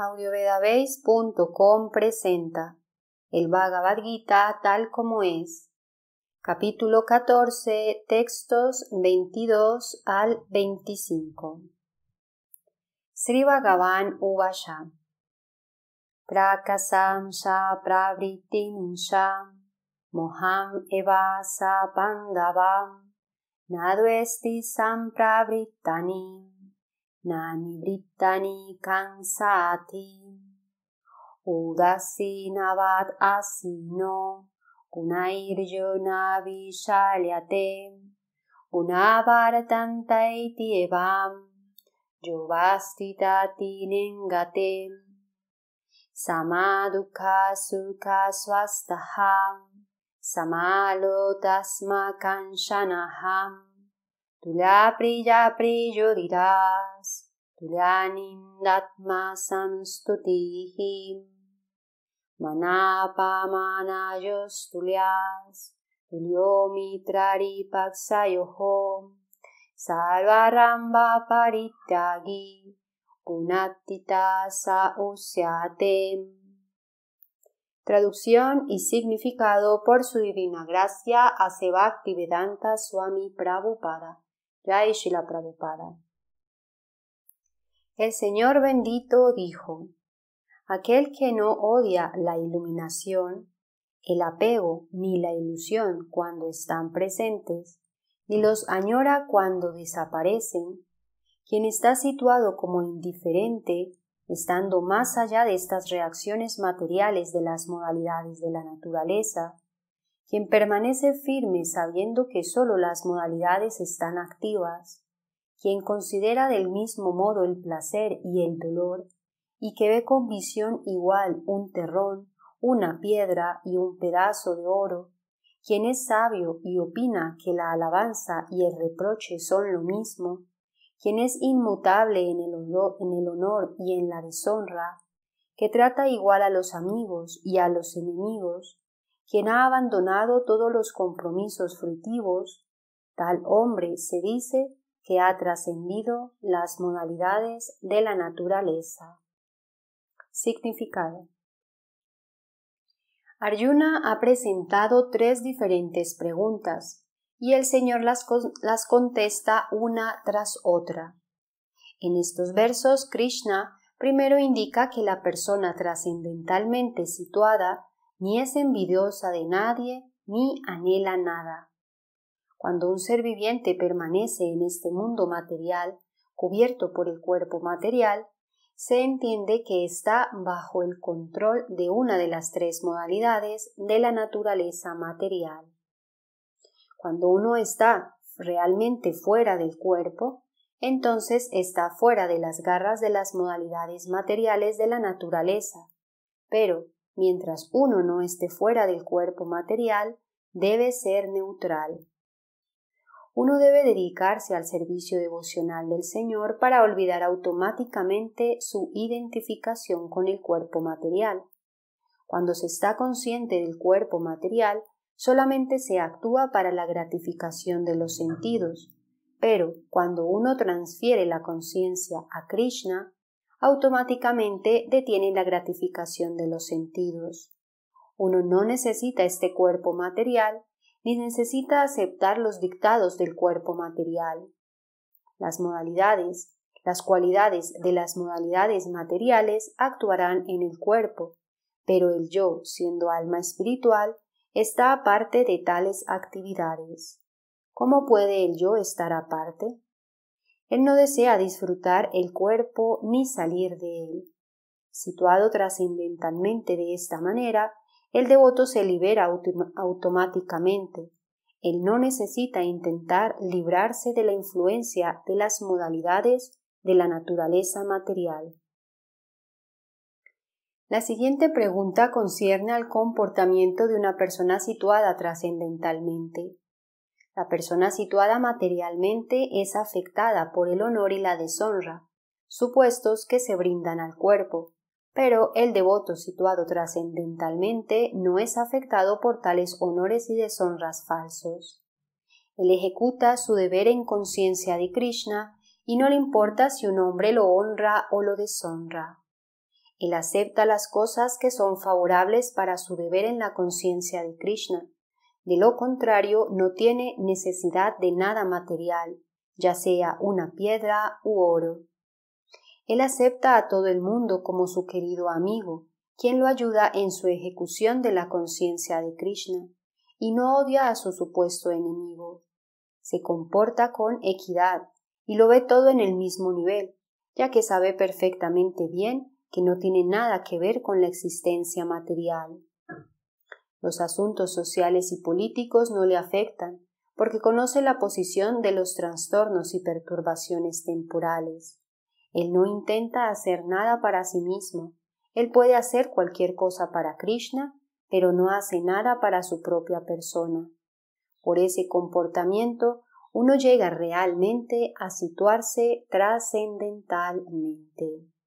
audiovedabase.com presenta el Bhagavad Gita tal como es. Capítulo 14, textos 22 al 25. Sri Bhagavan Uvasha Prakasam sha moham evasa pandava pandavam naduesti Nani BRITANI Kansati Udasinavat Asino Gunairjona Vishalyate Unavaratantaiti Evam Yovastitati Nengate Samadukha Sukha Swastaham Samalotasma Kanchanaham Tulya priyo dirás, Tulyanim datmasam manapa Manapamanayos tulyas, mitrari paksayohom, Sarvaramba paritagi, Unatita sausiatem. Traducción y significado por su divina gracia a Sebhaktivedanta Swami Prabhupada. El Señor bendito dijo, aquel que no odia la iluminación, el apego ni la ilusión cuando están presentes, ni los añora cuando desaparecen, quien está situado como indiferente, estando más allá de estas reacciones materiales de las modalidades de la naturaleza, quien permanece firme sabiendo que sólo las modalidades están activas, quien considera del mismo modo el placer y el dolor, y que ve con visión igual un terrón, una piedra y un pedazo de oro, quien es sabio y opina que la alabanza y el reproche son lo mismo, quien es inmutable en el, honor y en la deshonra, que trata igual a los amigos y a los enemigos, quien ha abandonado todos los compromisos frutivos tal hombre se dice que ha trascendido las modalidades de la naturaleza. Significado. Arjuna ha presentado tres diferentes preguntas y el Señor las, las, contesta una tras otra. En estos versos, Krishna primero indica que la persona trascendentalmente situada ni es envidiosa de nadie, ni anhela nada. Cuando un ser viviente permanece en este mundo material, cubierto por el cuerpo material, se entiende que está bajo el control de una de las tres modalidades de la naturaleza material. Cuando uno está realmente fuera del cuerpo, entonces está fuera de las garras de las modalidades materiales de la naturaleza. Pero mientras uno no esté fuera del cuerpo material, debe ser neutral. Uno debe dedicarse al servicio devocional del Señor para olvidar automáticamente su identificación con el cuerpo material. Cuando se está consciente del cuerpo material, solamente se actúa para la gratificación de los sentidos, pero cuando uno transfiere la conciencia a Krishna, automáticamente detiene la gratificación de los sentidos. Uno no necesita este cuerpo material ni necesita aceptar los dictados del cuerpo material. Las modalidades, las cualidades de las modalidades materiales actuarán en el cuerpo, pero el yo, siendo alma espiritual, está aparte de tales actividades. ¿Cómo puede el yo estar aparte? Él no desea disfrutar el cuerpo ni salir de él. Situado trascendentalmente de esta manera, el devoto se libera automáticamente. Él no necesita intentar librarse de la influencia de las modalidades de la naturaleza material. La siguiente pregunta concierne al comportamiento de una persona situada trascendentalmente. La persona situada materialmente es afectada por el honor y la deshonra, supuestos que se brindan al cuerpo, pero el devoto situado trascendentalmente no es afectado por tales honores y deshonras falsos. Él ejecuta su deber en conciencia de Krishna y no le importa si un hombre lo honra o lo deshonra. Él acepta las cosas que son favorables para su deber en la conciencia de Krishna de lo contrario, no tiene necesidad de nada material, ya sea una piedra u oro. Él acepta a todo el mundo como su querido amigo, quien lo ayuda en su ejecución de la conciencia de Krishna, y no odia a su supuesto enemigo. Se comporta con equidad y lo ve todo en el mismo nivel, ya que sabe perfectamente bien que no tiene nada que ver con la existencia material. Los asuntos sociales y políticos no le afectan, porque conoce la posición de los trastornos y perturbaciones temporales. Él no intenta hacer nada para sí mismo. Él puede hacer cualquier cosa para Krishna, pero no hace nada para su propia persona. Por ese comportamiento, uno llega realmente a situarse trascendentalmente.